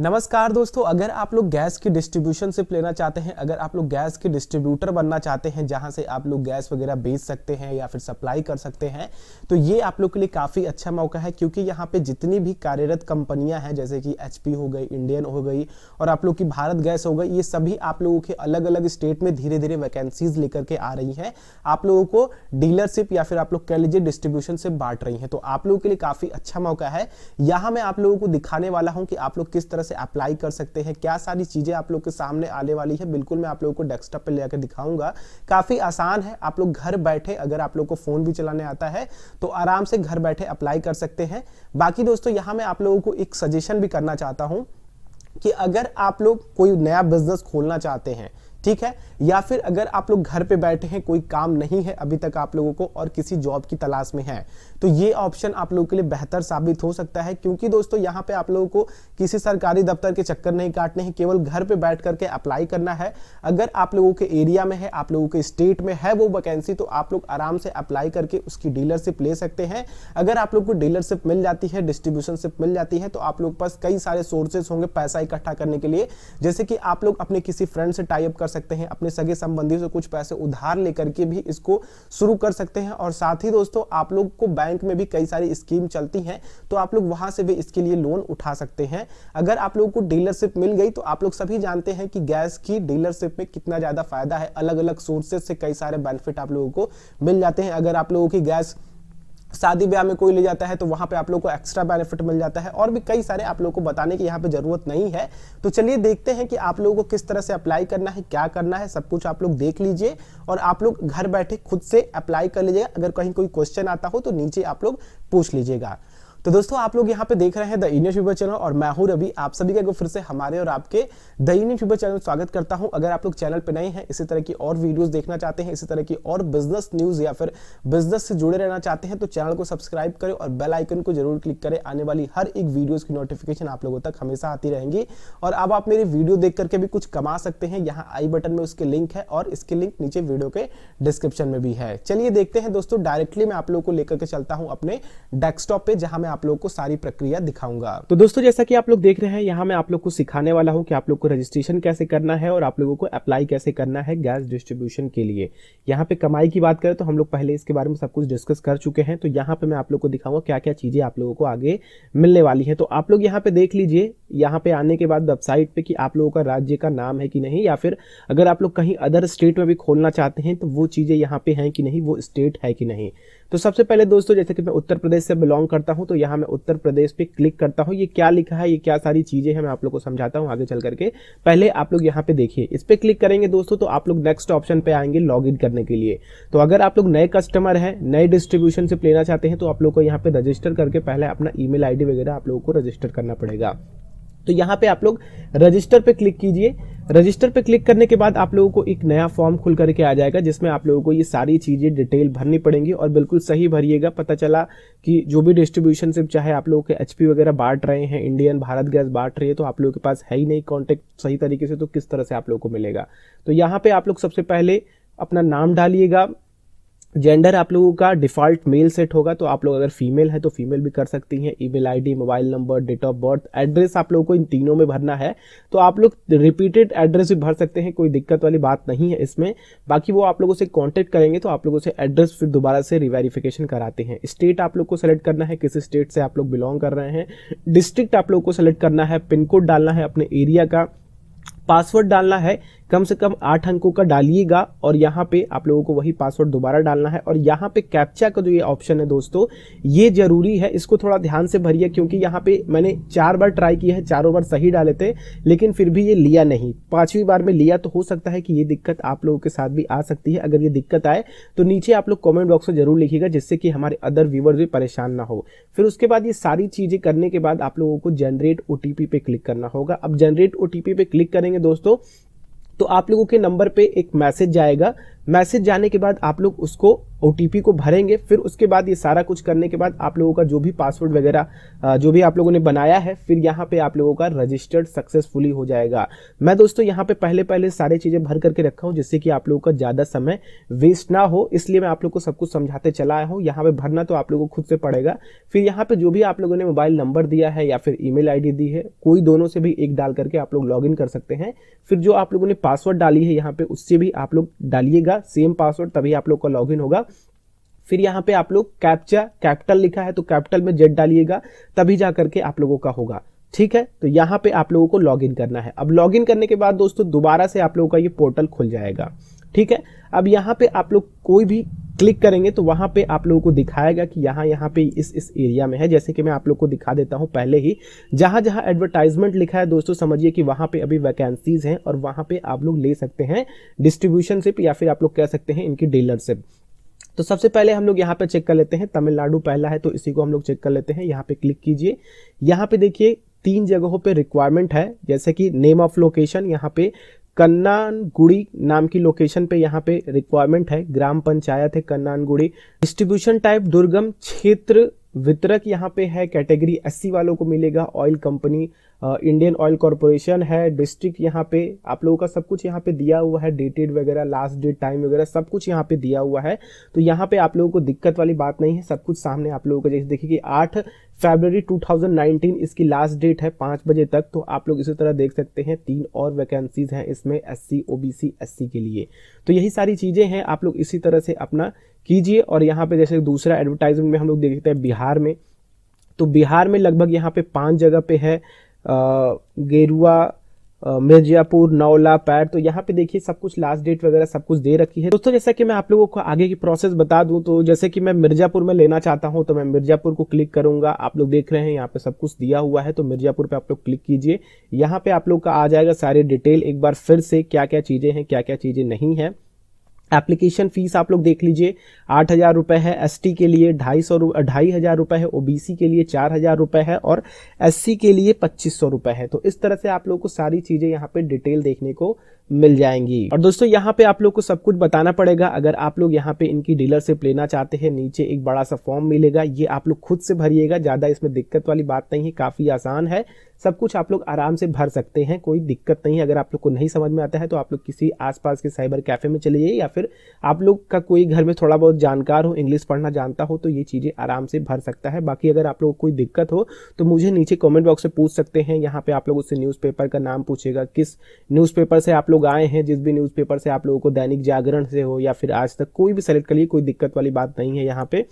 नमस्कार दोस्तों अगर आप लोग गैस की डिस्ट्रीब्यूशन से लेना चाहते हैं अगर आप लोग गैस के डिस्ट्रीब्यूटर बनना चाहते हैं जहां से आप लोग गैस वगैरह बेच सकते हैं या फिर सप्लाई कर सकते हैं तो ये आप लोग के लिए काफ़ी अच्छा मौका है क्योंकि यहाँ पे जितनी भी कार्यरत कंपनियां हैं जैसे कि एच हो गई इंडियन हो गई और आप लोग की भारत गैस हो गई ये सभी आप लोगों के अलग अलग स्टेट में धीरे धीरे वैकेंसीज लेकर के आ रही हैं आप लोगों को डीलरशिप या फिर आप लोग कह लीजिए डिस्ट्रीब्यूशन से बांट रही हैं तो आप लोगों के लिए काफ़ी अच्छा मौका है यहाँ मैं आप लोगों को दिखाने वाला हूँ कि आप लोग किस तरह तरह से अप्लाई कर सकते हैं क्या सारी चीज़ें आप लोग के सामने आने वाली है बिल्कुल मैं आप लोगों को डेस्कटॉप पर लेकर दिखाऊंगा काफ़ी आसान है आप लोग घर बैठे अगर आप लोग को फ़ोन भी चलाने आता है तो आराम से घर बैठे अप्लाई कर सकते हैं बाकी दोस्तों यहां मैं आप लोगों को एक सजेशन भी करना चाहता हूं कि अगर आप लोग कोई नया बिजनेस खोलना चाहते हैं ठीक है या फिर अगर आप लोग घर पे बैठे हैं कोई काम नहीं है अभी तक आप लोगों को और किसी जॉब की तलाश में है तो ये ऑप्शन आप लोगों के लिए बेहतर साबित हो सकता है क्योंकि दोस्तों यहाँ पे आप लोगों को किसी सरकारी दफ्तर के चक्कर नहीं काटने हैं केवल घर पे बैठ करके अप्लाई करना है अगर आप लोगों के एरिया में है आप लोगों के स्टेट में है वो वैकेंसी तो आप लोग आराम से अप्लाई करके उसकी डीलरशिप ले सकते हैं अगर आप लोग को डीलरशिप मिल जाती है डिस्ट्रीब्यूशनशिप मिल जाती है तो आप लोग पास कई सारे सोर्सेस होंगे पैसा इकट्ठा करने के लिए जैसे कि आप लोग अपने किसी फ्रेंड से टाइप कर सकते हैं अपने सगे संबंधियों से कुछ पैसे उधार लेकर के भी इसको शुरू कर सकते हैं और साथ ही दोस्तों आप लोग को बैंक में भी कई सारी स्कीम चलती हैं तो आप लोग वहां से भी इसके लिए लोन उठा सकते हैं अगर आप लोगों को डीलरशिप मिल गई तो आप लोग सभी जानते हैं कि गैस की डीलरशिप में कितना ज़्यादा फायदा है अलग अलग सोर्सेज से कई सारे बेनिफिट आप लोगों को मिल जाते हैं अगर आप लोगों की गैस शादी ब्याह में कोई ले जाता है तो वहां पे आप लोग को एक्स्ट्रा बेनिफिट मिल जाता है और भी कई सारे आप लोग को बताने की यहाँ पे ज़रूरत नहीं है तो चलिए देखते हैं कि आप लोगों को किस तरह से अप्लाई करना है क्या करना है सब कुछ आप लोग देख लीजिए और आप लोग घर बैठे खुद से अप्लाई कर लीजिएगा अगर कहीं कोई क्वेश्चन आता हो तो नीचे आप लोग पूछ लीजिएगा तो दोस्तों आप लोग यहाँ पे देख रहे हैं द इंडियन फ्यूबर चैनल और मैं हूँ रवि आप सभी का फिर से हमारे और आपके द इंडियन फ्यूबर चैनल स्वागत करता हूँ अगर आप लोग चैनल पे नए हैं इसी तरह की और वीडियोस देखना चाहते हैं इसी तरह की और बिजनेस न्यूज या फिर बिजनेस से जुड़े रहना चाहते हैं तो चैनल को सब्सक्राइब करें और बेलाइकन को जरूर क्लिक करें आने वाली हर एक वीडियोज की नोटिफिकेशन आप लोगों तक हमेशा आती रहेंगी और अब आप मेरी वीडियो देख करके भी कुछ कमा सकते हैं यहाँ आई बटन में उसके लिंक है और इसके लिंक नीचे वीडियो के डिस्क्रिप्शन में भी है चलिए देखते हैं दोस्तों डायरेक्टली मैं आप लोग को लेकर के चलता हूँ अपने डेस्कटॉप पे जहां मैं आप लोग को सारी प्रक्रिया दिखाऊंगा तो दोस्तों जैसा कि आप लोग देख रहे हैं यहाँ मैं आप लोग को सिखाने वाला हूँ कि आप लोग को रजिस्ट्रेशन कैसे करना है और आप लोगों को अप्लाई कैसे करना है गैस डिस्ट्रीब्यूशन के लिए यहाँ पे कमाई की बात करें तो हम लोग पहले इसके बारे में सब कुछ डिस्कस कर चुके हैं तो यहाँ पे मैं आप लोग को दिखाऊंगा क्या क्या चीजें आप लोगों को आगे मिलने वाली है तो आप लोग यहाँ पे देख लीजिए यहाँ पे आने के बाद वेबसाइट पे कि आप लोगों का राज्य का नाम है कि नहीं या फिर अगर आप लोग कहीं अदर स्टेट में भी खोलना चाहते हैं तो वो चीज़ें यहाँ पे हैं कि नहीं वो स्टेट है कि नहीं तो सबसे पहले दोस्तों जैसे कि मैं उत्तर प्रदेश से बिलोंग करता हूँ तो यहाँ मैं उत्तर प्रदेश पे क्लिक करता हूँ ये क्या लिखा है ये क्या सारी चीज़ें हैं मैं आप लोग को समझाता हूँ आगे चल करके पहले आप लोग यहाँ पे देखिए इस पर क्लिक करेंगे दोस्तों तो आप लोग नेक्स्ट ऑप्शन पे आएंगे लॉग इन करने के लिए तो अगर आप लोग नए कस्टमर हैं नए डिस्ट्रीब्यूशन से लेना चाहते हैं तो आप लोग को यहाँ पे रजिस्टर करके पहले अपना ई मेल वगैरह आप लोगों को रजिस्टर करना पड़ेगा तो यहाँ पे आप लोग रजिस्टर पे क्लिक कीजिए रजिस्टर पे क्लिक करने के बाद आप लोगों को एक नया फॉर्म खुल करके आ जाएगा जिसमें आप लोगों को ये सारी चीज़ें डिटेल भरनी पड़ेंगी और बिल्कुल सही भरिएगा पता चला कि जो भी डिस्ट्रीब्यूशन सिर्फ चाहे आप लोगों के एचपी वगैरह बांट रहे हैं इंडियन भारत गैस बांट रही है तो आप लोगों के पास है ही नहीं कॉन्टेक्ट सही तरीके से तो किस तरह से आप लोगों को मिलेगा तो यहाँ पर आप लोग सबसे पहले अपना नाम डालिएगा जेंडर आप लोगों का डिफ़ॉल्ट मेल सेट होगा तो आप लोग अगर फीमेल है तो फीमेल भी कर सकती हैं email ID mobile number date of birth address आप लोगों को इन तीनों में भरना है तो आप लोग रिपीटेड एड्रेस भी भर सकते हैं कोई दिक्कत वाली बात नहीं है इसमें बाकी वो आप लोगों से कॉन्टेक्ट करेंगे तो आप लोगों से एड्रेस फिर दोबारा से रिवेरिफिकेशन कराते हैं स्टेट आप लोग को सेलेक्ट करना है किस स्टेट से आप लोग बिलोंग कर रहे हैं डिस्ट्रिक्ट आप लोग को सेलेक्ट करना है पिन कोड डालना है अपने एरिया का पासवर्ड डालना है कम से कम आठ अंकों का डालिएगा और यहाँ पे आप लोगों को वही पासवर्ड दोबारा डालना है और यहाँ पे कैप्चा का जो ये ऑप्शन है दोस्तों ये जरूरी है इसको थोड़ा ध्यान से भरिए क्योंकि यहाँ पे मैंने चार बार ट्राई किया है चारों बार सही डाले थे लेकिन फिर भी ये लिया नहीं पांचवी बार में लिया तो हो सकता है कि ये दिक्कत आप लोगों के साथ भी आ सकती है अगर ये दिक्कत आए तो नीचे आप लोग कॉमेंट बॉक्स में जरूर लिखिएगा जिससे कि हमारे अदर व्यूवर भी परेशान ना हो फिर उसके बाद ये सारी चीजें करने के बाद आप लोगों को जनरेट ओटीपी पे क्लिक करना होगा अब जनरेट ओटीपी पे क्लिक करेंगे दोस्तों तो आप लोगों के नंबर पे एक मैसेज जाएगा मैसेज जाने के बाद आप लोग उसको ओ को भरेंगे फिर उसके बाद ये सारा कुछ करने के बाद आप लोगों का जो भी पासवर्ड वगैरह जो भी आप लोगों ने बनाया है फिर यहाँ पे आप लोगों का रजिस्टर्ड सक्सेसफुली हो जाएगा मैं दोस्तों यहाँ पे पहले पहले सारी चीज़ें भर करके रखा हूँ जिससे कि आप लोगों का ज़्यादा समय वेस्ट ना हो इसलिए मैं आप लोग को सब कुछ समझाते चला आया हूँ यहाँ पे भरना तो आप लोगों को खुद से पड़ेगा फिर यहाँ पे जो भी आप लोगों ने मोबाइल नंबर दिया है या फिर ईमेल मेल दी है कोई दोनों से भी एक डाल करके आप लोग लॉग कर सकते हैं फिर जो आप लोगों ने पासवर्ड डाली है यहाँ पे उससे भी आप लोग डालिएगा सेम पासवर्ड तभी आप लोग का लॉग होगा फिर यहाँ पे आप लोग कैप्चा कैपिटल लिखा है तो कैपिटल में जेड डालिएगा तभी जा करके आप लोगों का होगा ठीक है तो यहाँ पे आप लोगों को लॉगिन करना है अब लॉगिन करने के बाद दोस्तों दोबारा से आप लोगों का ये पोर्टल खुल जाएगा ठीक है अब यहाँ पे आप लोग कोई भी क्लिक करेंगे तो वहां पे आप लोगों को दिखाएगा कि यहाँ यहाँ पे इस इस एरिया में है जैसे कि मैं आप लोग को दिखा देता हूँ पहले ही जहां जहां एडवर्टाइजमेंट लिखा है दोस्तों समझिए कि वहां पे अभी वैकेंसीज हैं और वहां पे आप लोग ले सकते हैं डिस्ट्रीब्यूशनशिप या फिर आप लोग कह सकते हैं इनकी डीलरशिप तो सबसे पहले हम लोग यहाँ पे चेक कर लेते हैं तमिलनाडु पहला है तो इसी को हम लोग चेक कर लेते हैं यहाँ पे क्लिक कीजिए यहाँ पे देखिए तीन जगहों पे रिक्वायरमेंट है जैसे कि नेम ऑफ लोकेशन यहाँ पे कन्नानगुड़ी नाम की लोकेशन पे यहाँ पे रिक्वायरमेंट है ग्राम पंचायत है कन्नानगुड़ी डिस्ट्रीब्यूशन टाइप दुर्गम क्षेत्र वितरक यहाँ पे है कैटेगरी एस वालों को मिलेगा oil company Indian oil corporation है डिस्ट्रिक्ट यहाँ पे आप लोगों का सब कुछ यहाँ पे दिया हुआ है डेटेड वगैरह लास्ट डेट टाइम वगैरह सब कुछ यहाँ पे दिया हुआ है तो यहाँ पे आप लोगों को दिक्कत वाली बात नहीं है सब कुछ सामने आप लोगों को जैसे देखिए कि आठ फेब्रवरी 2019 इसकी लास्ट डेट है पाँच बजे तक तो आप लोग इसी तरह देख सकते हैं तीन और वैकेंसीज हैं इसमें एस सी के लिए तो यही सारी चीज़ें हैं आप लोग इसी तरह से अपना कीजिए और यहाँ पे जैसे दूसरा एडवर्टाइजमेंट में हम लोग देखते हैं बिहार में तो बिहार में लगभग यहाँ पे पांच जगह पे है गेरुआ मिर्जापुर नौला पैर तो यहाँ पे देखिए सब कुछ लास्ट डेट वगैरह सब कुछ दे रखी है दोस्तों जैसा कि मैं आप लोगों को आगे की प्रोसेस बता दूं तो जैसे कि मैं मिर्जापुर में लेना चाहता हूं तो मैं मिर्जापुर को क्लिक करूंगा आप लोग देख रहे हैं यहाँ पे सब कुछ दिया हुआ है तो मिर्जापुर पे आप लोग क्लिक कीजिए यहाँ पे आप लोग का आ जाएगा सारी डिटेल एक बार फिर से क्या क्या चीजें हैं क्या क्या चीजें नहीं है एप्लीकेशन फीस आप लोग देख लीजिए आठ हज़ार रुपये है टी के लिए ढाई सौ ढाई हज़ार रुपये है ओबीसी के लिए चार हज़ार रुपये है और सी के लिए पच्चीस सौ रुपये है तो इस तरह से आप लोग को सारी चीज़ें यहाँ पे डिटेल देखने को मिल जाएंगी और दोस्तों यहाँ पे आप लोग को सब कुछ बताना पड़ेगा अगर आप लोग यहाँ पे इनकी डीलरशिप लेना चाहते हैं नीचे एक बड़ा सा फॉर्म मिलेगा ये आप लोग खुद से भरिएगा ज़्यादा इसमें दिक्कत वाली बात नहीं है काफ़ी आसान है सब कुछ आप लोग आराम से भर सकते हैं कोई दिक्कत नहीं अगर आप लोग को नहीं समझ में आता है तो आप लोग किसी आसपास के साइबर कैफ़े में चले जाइए या फिर आप लोग का कोई घर में थोड़ा बहुत जानकार हो इंग्लिश पढ़ना जानता हो तो ये चीज़ें आराम से भर सकता है बाकी अगर आप लोग को कोई दिक्कत हो तो मुझे नीचे कॉमेंट बॉक्स से पूछ सकते हैं यहाँ पे आप लोग उससे न्यूज़पेपर का नाम पूछेगा किस न्यूज़पेपर से आप लोग आए हैं जिस भी न्यूज़पेपर से आप लोगों को दैनिक जागरण से हो या फिर आज तक कोई भी सेलेक्ट करिए कोई दिक्कत वाली बात नहीं है यहाँ पे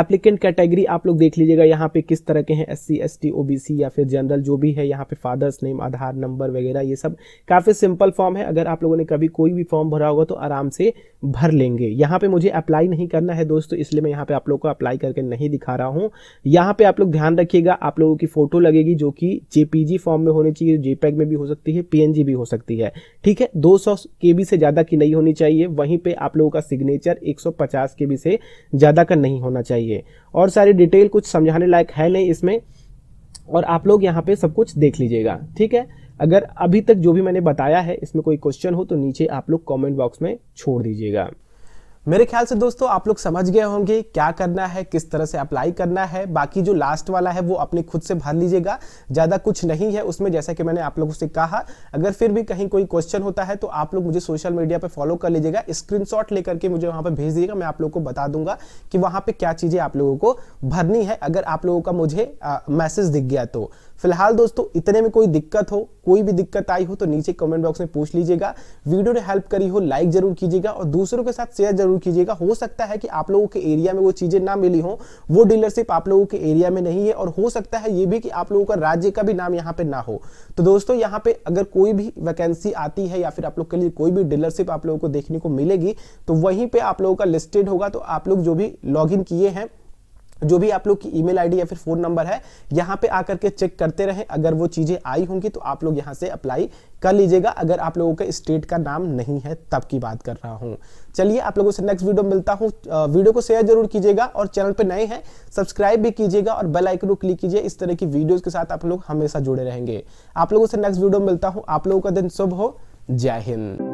एप्लीकेंट कैटेगरी आप लोग देख लीजिएगा यहाँ पे किस तरह के हैं S C S T O B C या फिर जनरल जो भी है यहाँ पे फादर्स नेम आधार नंबर वगैरह ये सब काफ़ी सिंपल फॉर्म है अगर आप लोगों ने कभी कोई भी फॉर्म भरा होगा तो आराम से भर लेंगे यहाँ पे मुझे अप्लाई नहीं करना है दोस्तों इसलिए मैं यहाँ पे आप लोग को अप्लाई करके नहीं दिखा रहा हूँ यहाँ पे आप लोग ध्यान रखिएगा आप लोगों की फोटो लगेगी जो कि जेपीजी फॉर्म में होनी चाहिए जेपैग में भी हो सकती है पीएनजी भी हो सकती है ठीक है के केबी से ज़्यादा की नहीं होनी चाहिए वहीं पर आप लोगों का सिग्नेचर के केबी से ज़्यादा का नहीं होना चाहिए चाहिए और सारी डिटेल कुछ समझाने लायक है नहीं इसमें और आप लोग यहाँ पे सब कुछ देख लीजिएगा ठीक है अगर अभी तक जो भी मैंने बताया है इसमें कोई क्वेश्चन हो तो नीचे आप लोग कमेंट बॉक्स में छोड़ दीजिएगा मेरे ख्याल से दोस्तों आप लोग समझ गए होंगे क्या करना है किस तरह से अप्लाई करना है बाकी जो लास्ट वाला है वो अपने खुद से भर लीजिएगा ज़्यादा कुछ नहीं है उसमें जैसा कि मैंने आप लोगों से कहा अगर फिर भी कहीं कोई क्वेश्चन होता है तो आप लोग मुझे सोशल मीडिया पर फॉलो कर लीजिएगा स्क्रीन लेकर के मुझे वहाँ पर भेज दीजिएगा मैं आप लोग को बता दूंगा कि वहाँ पर क्या चीज़ें आप लोगों को भरनी है अगर आप लोगों का मुझे मैसेज दिख गया तो फिलहाल दोस्तों इतने में कोई दिक्कत हो कोई भी दिक्कत आई हो तो नीचे कमेंट बॉक्स में पूछ लीजिएगा वीडियो ने हेल्प करी हो लाइक जरूर कीजिएगा और दूसरों के साथ शेयर जरूर जरूर कीजिएगा हो सकता है कि आप लोगों के एरिया में वो चीजें ना मिली हो वो डीलरशिप आप लोगों के एरिया में नहीं है और हो सकता है ये भी कि आप लोगों का राज्य का भी नाम यहाँ पे ना हो तो दोस्तों यहाँ पे अगर कोई भी वैकेंसी आती है या फिर आप लोग के लिए कोई भी डीलरशिप आप लोगों को देखने को मिलेगी तो वहीं पर आप लोगों का लिस्टेड होगा तो आप लोग जो भी लॉग किए हैं जो भी आप लोग की ईमेल आईडी या फिर फोन नंबर है यहाँ पे आकर के चेक करते रहे अगर वो चीजें आई होंगी तो आप लोग यहाँ से अप्लाई कर लीजिएगा अगर आप लोगों के स्टेट का नाम नहीं है तब की बात कर रहा हूँ चलिए आप लोगों से नेक्स्ट वीडियो मिलता हूँ वीडियो को शेयर जरूर कीजिएगा और चैनल पर नए हैं सब्सक्राइब भी कीजिएगा और बेल आइकन को क्लिक कीजिए इस तरह की वीडियो के साथ आप लोग हमेशा जुड़े रहेंगे आप लोगों से नेक्स्ट वीडियो मिलता हूँ आप लोगों का दिन शुभ हो जय हिंद